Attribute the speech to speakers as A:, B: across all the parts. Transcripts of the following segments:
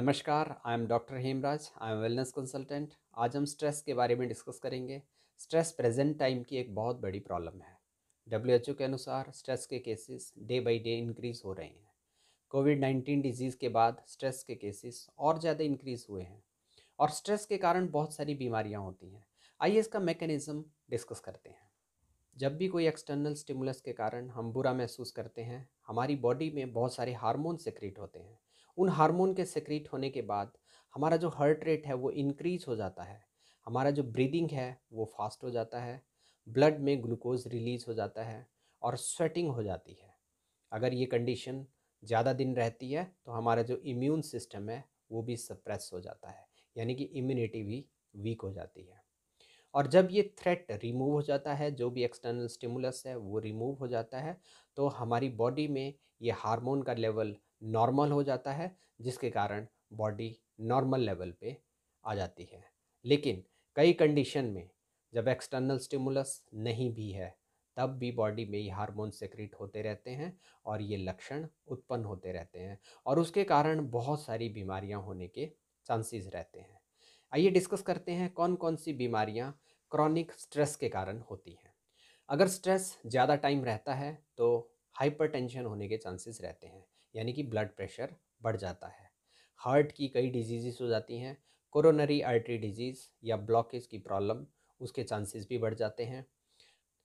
A: नमस्कार I am doctor Hemraj I am wellness consultant आज हम स्ट्रेस के बारे में डिस्कस करेंगे स्ट्रेस प्रेजेंट टाइम की एक बहुत बड़ी प्रॉब्लम है डब्ल्यू के अनुसार स्ट्रेस के cases day by day increase हो रहे हैं कोविड नाइन्टीन डिजीज़ के बाद स्ट्रेस के केसेस और ज़्यादा इंक्रीज़ हुए हैं और स्ट्रेस के कारण बहुत सारी बीमारियाँ होती हैं आइए इसका मैकेनिज़्म डिस्कस करते हैं जब भी कोई एक्सटर्नल स्टिमुलस के कारण हम बुरा महसूस करते हैं हमारी बॉडी में बहुत सारे हार्मोन सिक्रिएट होते हैं उन हार्मोन के सेक्रेट होने के बाद हमारा जो हार्ट रेट है वो इंक्रीज हो जाता है हमारा जो ब्रीदिंग है वो फास्ट हो जाता है ब्लड में ग्लूकोज रिलीज हो जाता है और स्वेटिंग हो जाती है अगर ये कंडीशन ज़्यादा दिन रहती है तो हमारा जो इम्यून सिस्टम है वो भी सप्रेस हो जाता है यानी कि इम्यूनिटी भी वीक हो जाती है और जब ये थ्रेट रिमूव हो जाता है जो भी एक्सटर्नल स्टिमुलस है वो रिमूव हो जाता है तो हमारी बॉडी में ये हार्मोन का लेवल नॉर्मल हो जाता है जिसके कारण बॉडी नॉर्मल लेवल पे आ जाती है लेकिन कई कंडीशन में जब एक्सटर्नल स्टिमुलस नहीं भी है तब भी बॉडी में ये हार्मोन सेक्रेट होते रहते हैं और ये लक्षण उत्पन्न होते रहते हैं और उसके कारण बहुत सारी बीमारियां होने के चांसेस रहते हैं आइए डिस्कस करते हैं कौन कौन सी बीमारियां क्रॉनिक स्ट्रेस के कारण होती हैं अगर स्ट्रेस ज़्यादा टाइम रहता है तो हाइपरटेंशन होने के चांसेस रहते हैं यानी कि ब्लड प्रेशर बढ़ जाता है हार्ट की कई डिजीज़ हो जाती हैं कोरोनरी आर्टरी डिजीज़ या ब्लॉकेज की प्रॉब्लम उसके चांसेस भी बढ़ जाते हैं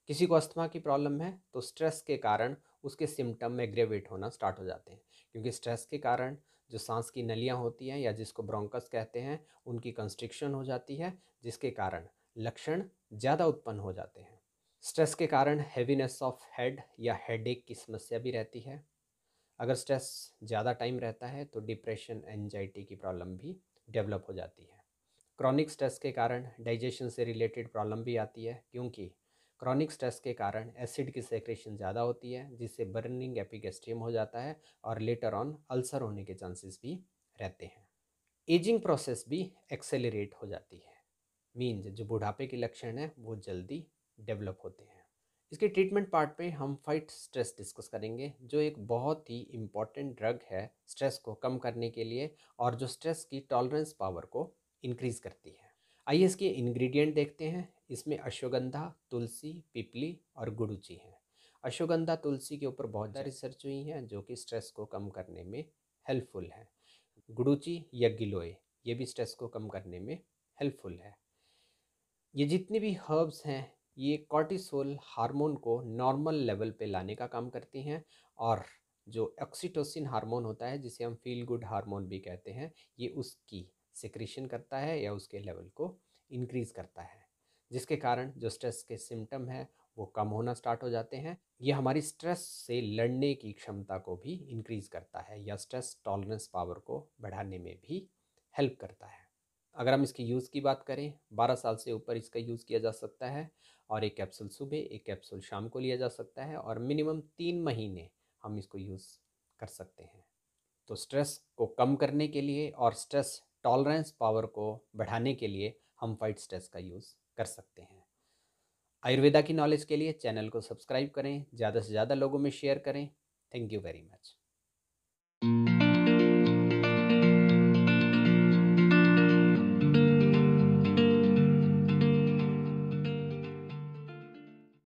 A: किसी को अस्थमा की प्रॉब्लम है तो स्ट्रेस के कारण उसके सिम्टम में एग्रेवेट होना स्टार्ट हो जाते हैं क्योंकि स्ट्रेस के कारण जो सांस की नलियाँ होती हैं या जिसको ब्रोंकस कहते हैं उनकी कंस्ट्रिक्शन हो जाती है जिसके कारण लक्षण ज़्यादा उत्पन्न हो जाते हैं स्ट्रेस के कारण हैवीनेस ऑफ हेड या हेडेक की समस्या भी रहती है अगर स्ट्रेस ज़्यादा टाइम रहता है तो डिप्रेशन एनजाइटी की प्रॉब्लम भी डेवलप हो जाती है क्रॉनिक स्ट्रेस के कारण डाइजेशन से रिलेटेड प्रॉब्लम भी आती है क्योंकि क्रॉनिक स्ट्रेस के कारण एसिड की सेक्रेशन ज़्यादा होती है जिससे बर्निंग एपिगेस्ट्रियम हो जाता है और लेटर ऑन अल्सर होने के चांसेस भी रहते हैं एजिंग प्रोसेस भी एक्सेलरेट हो जाती है मीन्स जो बुढ़ापे के लक्षण हैं वो जल्दी डेवलप होते हैं इसके ट्रीटमेंट पार्ट में हम फाइट स्ट्रेस डिस्कस करेंगे जो एक बहुत ही इम्पॉर्टेंट ड्रग है स्ट्रेस को कम करने के लिए और जो स्ट्रेस की टॉलरेंस पावर को इंक्रीज़ करती है आइए इसके इंग्रेडिएंट देखते हैं इसमें अश्वगंधा तुलसी पिपली और गुड़ूची हैं अश्वगंधा तुलसी के ऊपर बहुत सारी रिसर्च हुई हैं जो कि स्ट्रेस को कम करने में हेल्पफुल है गुड़ूची या गिलोय ये भी स्ट्रेस को कम करने में हेल्पफुल है ये जितने भी हर्ब्स हैं ये कॉर्टिसोल हार्मोन को नॉर्मल लेवल पे लाने का काम करती हैं और जो ऑक्सीटोसिन हार्मोन होता है जिसे हम फील गुड हार्मोन भी कहते हैं ये उसकी सिक्रीशन करता है या उसके लेवल को इंक्रीज़ करता है जिसके कारण जो स्ट्रेस के सिम्टम हैं वो कम होना स्टार्ट हो जाते हैं ये हमारी स्ट्रेस से लड़ने की क्षमता को भी इंक्रीज़ करता है या स्ट्रेस टॉलरेंस पावर को बढ़ाने में भी हेल्प करता है अगर हम इसकी यूज़ की बात करें बारह साल से ऊपर इसका यूज़ किया जा सकता है और एक कैप्सूल सुबह एक कैप्सूल शाम को लिया जा सकता है और मिनिमम तीन महीने हम इसको यूज़ कर सकते हैं तो स्ट्रेस को कम करने के लिए और स्ट्रेस टॉलरेंस पावर को बढ़ाने के लिए हम फाइट स्ट्रेस का यूज़ कर सकते हैं आयुर्वेदा की नॉलेज के लिए चैनल को सब्सक्राइब करें ज़्यादा से ज़्यादा लोगों में शेयर करें थैंक यू वेरी मच